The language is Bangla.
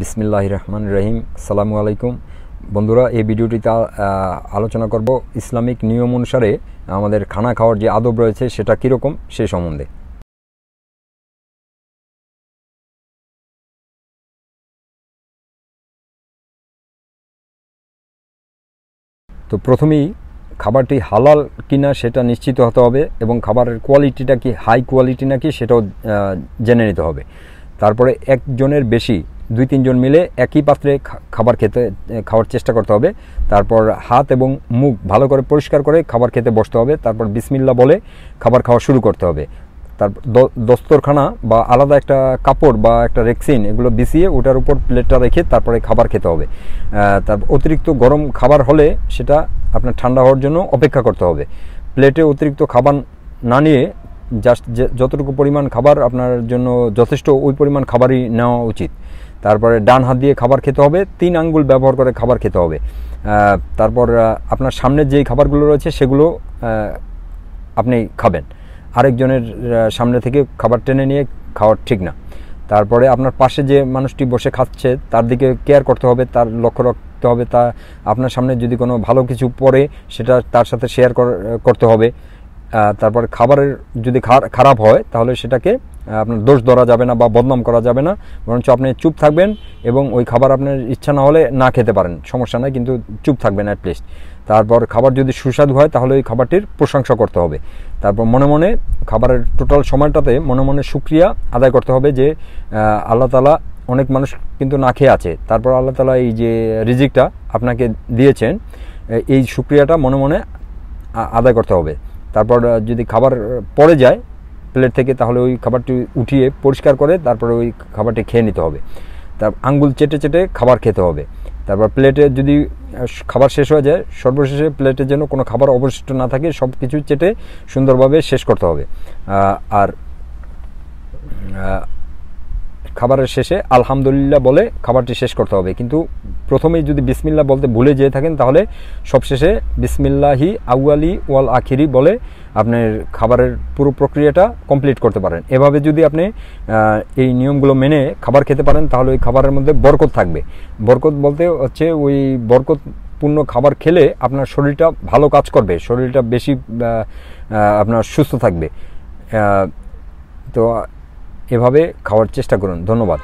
বিসমিল্লাহ রহমান রহিম সালামু আলাইকুম বন্ধুরা এই ভিডিওটিতে আলোচনা করব ইসলামিক নিয়ম অনুসারে আমাদের খানা খাওয়ার যে আদব রয়েছে সেটা কীরকম সে সম্বন্ধে তো প্রথমেই খাবারটি হালাল কিনা সেটা নিশ্চিত হতে হবে এবং খাবারের কোয়ালিটিটা কি হাই কোয়ালিটি নাকি সেটাও জেনে নিতে হবে তারপরে একজনের বেশি দুই তিনজন মিলে একই পাত্রে খাবার খেতে খাওয়ার চেষ্টা করতে হবে তারপর হাত এবং মুখ ভালো করে পরিষ্কার করে খাবার খেতে বসতে হবে তারপর বিসমিল্লা বলে খাবার খাওয়া শুরু করতে হবে তারপর দস্তরখানা বা আলাদা একটা কাপড় বা একটা রেক্সিন এগুলো বিছিয়ে ওটার উপর প্লেটটা রেখে তারপরে খাবার খেতে হবে তারপর অতিরিক্ত গরম খাবার হলে সেটা আপনার ঠান্ডা হওয়ার জন্য অপেক্ষা করতে হবে প্লেটে অতিরিক্ত খাবার না নিয়ে জাস্ট যতটুকু পরিমাণ খাবার আপনার জন্য যথেষ্ট ওই পরিমাণ খাবারই নেওয়া উচিত তারপরে ডান হাত দিয়ে খাবার খেতে হবে তিন আঙ্গুল ব্যবহার করে খাবার খেতে হবে তারপর আপনার সামনের যেই খাবারগুলো রয়েছে সেগুলো আপনি খাবেন আরেকজনের সামনে থেকে খাবার টেনে নিয়ে খাওয়ার ঠিক না তারপরে আপনার পাশে যে মানুষটি বসে খাচ্ছে তার দিকে কেয়ার করতে হবে তার লক্ষ্য রাখতে হবে তা আপনার সামনে যদি কোনো ভালো কিছু পড়ে সেটা তার সাথে শেয়ার করতে হবে তারপর খাবারের যদি খারাপ হয় তাহলে সেটাকে আপনার দোষ ধরা যাবে না বা বদনাম করা যাবে না বরঞ্চ আপনি চুপ থাকবেন এবং ওই খাবার আপনার ইচ্ছা না হলে না খেতে পারেন সমস্যা নাই কিন্তু চুপ থাকবেন অ্যাটলিস্ট তারপর খাবার যদি সুস্বাদু হয় তাহলে ওই খাবারটির প্রশংসা করতে হবে তারপর মনে মনে খাবারের টোটাল সময়টাতে মনে মনে সুক্রিয়া আদায় করতে হবে যে আল্লাহ তালা অনেক মানুষ কিন্তু না খেয়ে আছে তারপর আল্লাহ তালা এই যে রিজিকটা আপনাকে দিয়েছেন এই সুক্রিয়াটা মনে মনে আদায় করতে হবে তারপর যদি খাবার পড়ে যায় প্লেট থেকে তাহলে ওই খাবারটি উঠিয়ে পরিষ্কার করে তারপরে ওই খাবারটি খেয়ে নিতে হবে তার আঙ্গুল চেটে চেটে খাবার খেতে হবে তারপর প্লেটে যদি খাবার শেষ হয়ে যায় সর্বশেষে প্লেটে যেন কোনো খাবার অবশিষ্ট না থাকে সব কিছু চেটে সুন্দরভাবে শেষ করতে হবে আর খাবারের শেষে আলহামদুলিল্লাহ বলে খাবারটি শেষ করতে হবে কিন্তু প্রথমেই যদি বিসমিল্লা বলতে ভুলে যেয়ে থাকেন তাহলে সবশেষে বিসমিল্লাহি আউয়ালি ওয়াল আখিরি বলে আপনার খাবারের পুরো প্রক্রিয়াটা কমপ্লিট করতে পারেন এভাবে যদি আপনি এই নিয়মগুলো মেনে খাবার খেতে পারেন তাহলে ওই খাবারের মধ্যে বরকত থাকবে বরকত বলতে হচ্ছে ওই বরকত পূর্ণ খাবার খেলে আপনার শরীরটা ভালো কাজ করবে শরীরটা বেশি আপনার সুস্থ থাকবে তো এভাবে খাওয়ার চেষ্টা করুন ধন্যবাদ